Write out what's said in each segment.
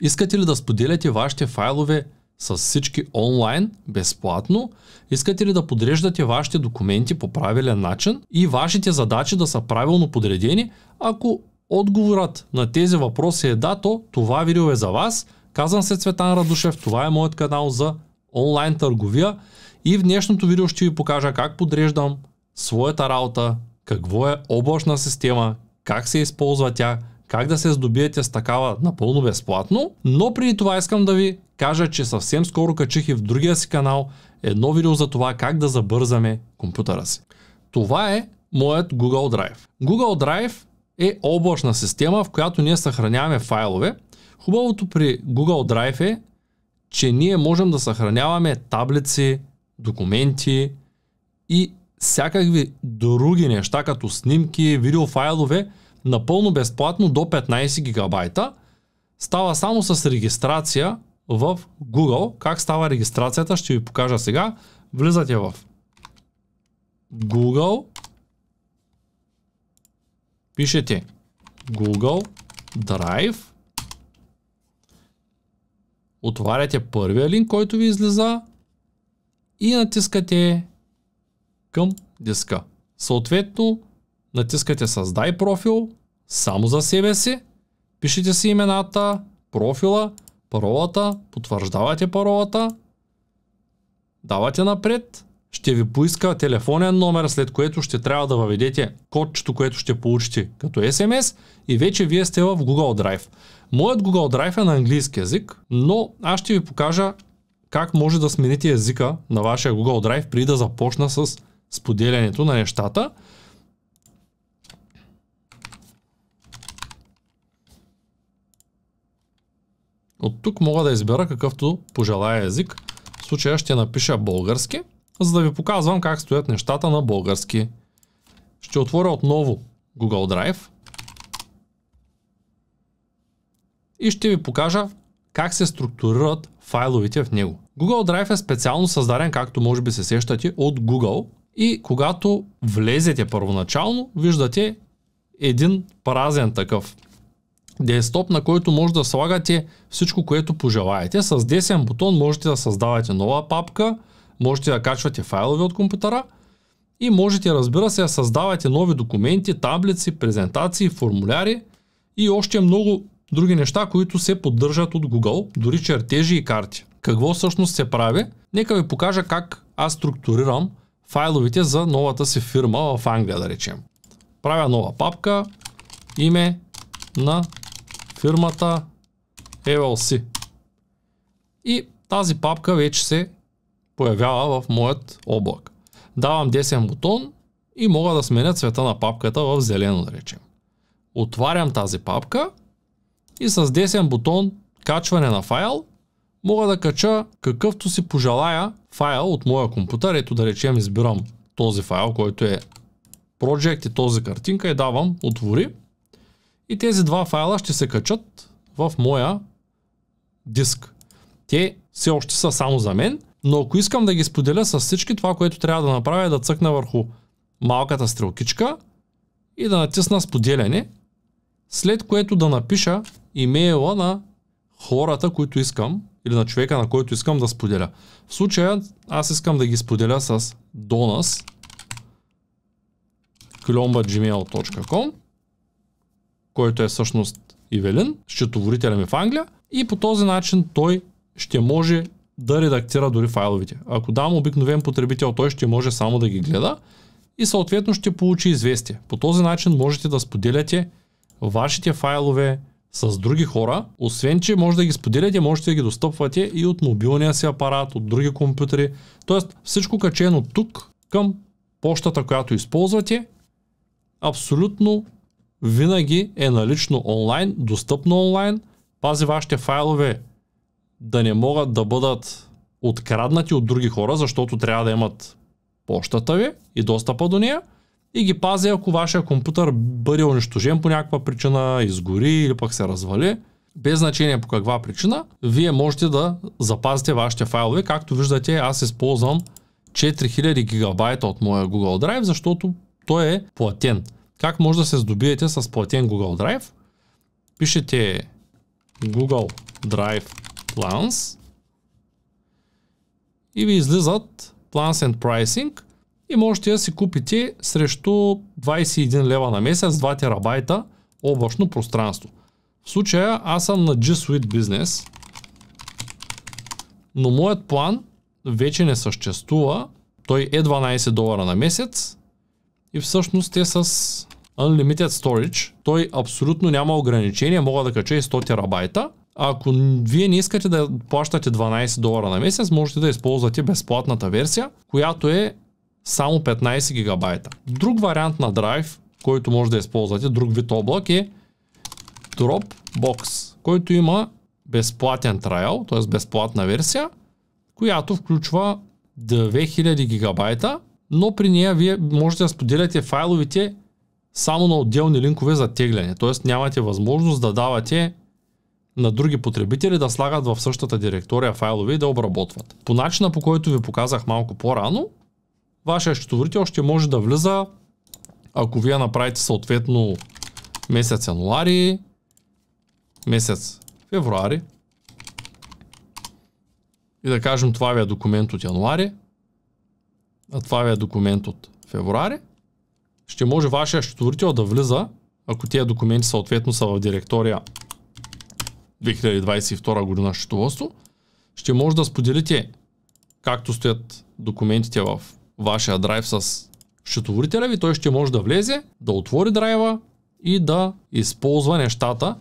Искате ли да споделяте вашите файлове с всички онлайн, безплатно? Искате ли да подреждате вашите документи по правилен начин и вашите задачи да са правилно подредени? Ако отговорът на тези въпроси е да, то това видео е за вас. Казвам се Цветан Радушев, това е моят канал за онлайн търговия и в днешното видео ще ви покажа как подреждам своята работа, какво е облачна система, как се използва тя, как да се здобиете с такава напълно безплатно, но преди това искам да ви кажа, че съвсем скоро качих и в другия си канал едно видео за това как да забързаме компютъра си. Това е моят Google Drive. Google Drive е облачна система, в която ние съхраняваме файлове. Хубавото при Google Drive е, че ние можем да съхраняваме таблици, документи и всякакви други неща, като снимки, видеофайлове, файлове, напълно безплатно до 15 гигабайта. Става само с регистрация в Google. Как става регистрацията ще ви покажа сега. Влизате в Google. Пишете Google Drive. Отваряте първия линк, който ви излиза и натискате към диска. Съответно, натискате Създай профил, само за себе си, пишете си имената, профила, паролата, потвърждавате паролата, давате напред, ще ви поиска телефонен номер, след което ще трябва да въведете кодчето, което ще получите като SMS и вече вие сте в Google Drive. Моят Google Drive е на английски язик, но аз ще ви покажа как може да смените езика на вашия Google Drive преди да започна с споделянето на нещата. От тук мога да избера какъвто пожелая език. В случая ще напиша български, за да ви показвам как стоят нещата на български. Ще отворя отново Google Drive и ще ви покажа как се структурират файловите в него. Google Drive е специално създаден, както може би се сещате, от Google и когато влезете първоначално, виждате един празен такъв десктоп, на който може да слагате всичко, което пожелаете. С десен бутон можете да създавате нова папка, можете да качвате файлове от компютъра и можете, разбира се, да създавате нови документи, таблици, презентации, формуляри и още много други неща, които се поддържат от Google, дори чертежи и карти. Какво всъщност се прави? Нека ви покажа как аз структурирам файловите за новата си фирма в Англия, да речем. Правя нова папка, име на фирмата LLC. И тази папка вече се появява в моят облак. Давам десен бутон и мога да сменя цвета на папката в зелено, да речем. Отварям тази папка и с десен бутон качване на файл мога да кача какъвто си пожелая файл от моя компютър. Ето да речем избирам този файл, който е Project и този картинка и давам отвори. И тези два файла ще се качат в моя диск. Те все още са само за мен, но ако искам да ги споделя с всички, това, което трябва да направя е да цъкна върху малката стрелкичка и да натисна споделяне, след което да напиша имейла на хората, които искам или на човека, на който искам да споделя. В случая аз искам да ги споделя с donas.gmail.com който е всъщност Ивелин, счетоводителя ми е в Англия, и по този начин той ще може да редактира дори файловите. Ако дам обикновен потребител, той ще може само да ги гледа и съответно ще получи известие. По този начин можете да споделяте вашите файлове с други хора. Освен, че може да ги споделяте, можете да ги достъпвате и от мобилния си апарат, от други компютри. Тоест всичко качено тук към почтата, която използвате, абсолютно винаги е налично онлайн, достъпно онлайн. Пази вашите файлове да не могат да бъдат откраднати от други хора, защото трябва да имат почтата ви и достъпа до нея и ги пази, ако вашия компютър бъде унищожен по някаква причина, изгори или пък се развали, без значение по каква причина, вие можете да запазите вашите файлове. Както виждате, аз използвам 4000 гигабайта от моя Google Drive, защото той е платен как може да се здобиете с платен Google Drive. Пишете Google Drive Plans и ви излизат Plans and Pricing и можете да си купите срещу 21 лева на месец 2 терабайта облачно пространство. В случая аз съм на G Suite Business, но моят план вече не съществува. Той е 12 долара на месец, и всъщност те с Unlimited Storage, той абсолютно няма ограничения, мога да кача и 100 терабайта. ако вие не искате да плащате 12 долара на месец, можете да използвате безплатната версия, която е само 15 гигабайта. Друг вариант на Drive, който може да използвате, друг вид облак е Dropbox, който има безплатен трайл, т.е. безплатна версия, която включва 2000 гигабайта но при нея вие можете да споделяте файловите само на отделни линкове за тегляне, т.е. нямате възможност да давате на други потребители да слагат в същата директория файлове и да обработват. По начина по който ви показах малко по-рано, вашия счетоводител ще може да влиза, ако вие направите съответно месец януари, месец февруари и да кажем това ви е документ от януари, а това ви е документ от февруари, ще може вашия счетоводител да влиза, ако тези документи съответно са в директория 2022 година счетоводство, ще може да споделите както стоят документите в вашия драйв с счетоводителя ви, той ще може да влезе, да отвори драйва и да използва нещата.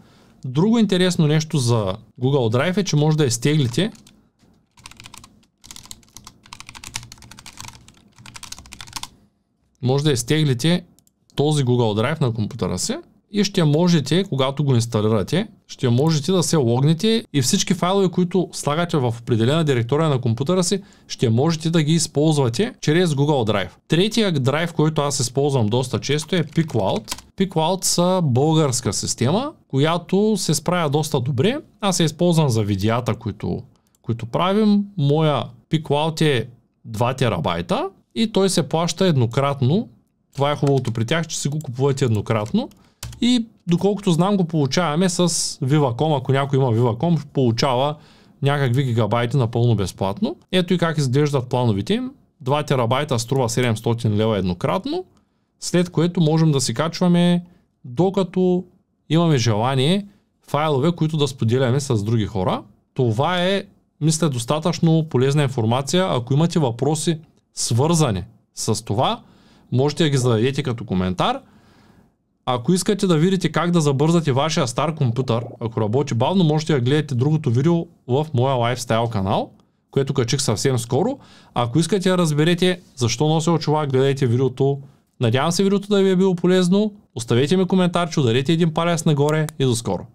Друго интересно нещо за Google Drive е, че може да изтеглите може да изтеглите този Google Drive на компютъра си и ще можете, когато го инсталирате, ще можете да се логнете и всички файлове, които слагате в определена директория на компютъра си, ще можете да ги използвате чрез Google Drive. Третия драйв, който аз използвам доста често е PicCloud. PicCloud са българска система, която се справя доста добре. Аз се използвам за видеята, които, които правим. Моя PicCloud е 2 терабайта и той се плаща еднократно. Това е хубавото при тях, че си го купувате еднократно. И доколкото знам го получаваме с Viva.com, ако някой има Viva.com, получава някакви гигабайти напълно безплатно. Ето и как изглеждат плановите им. 2 терабайта струва 700 лева еднократно, след което можем да си качваме докато имаме желание файлове, които да споделяме с други хора. Това е, мисля, достатъчно полезна информация. Ако имате въпроси свързани с това, можете да ги зададете като коментар. Ако искате да видите как да забързате вашия стар компютър, ако работи бавно, можете да гледате другото видео в моя лайфстайл канал, което качих съвсем скоро. Ако искате да разберете защо нося чувак, гледайте видеото. Надявам се видеото да ви е било полезно. Оставете ми коментар, че ударете един палец нагоре и до скоро.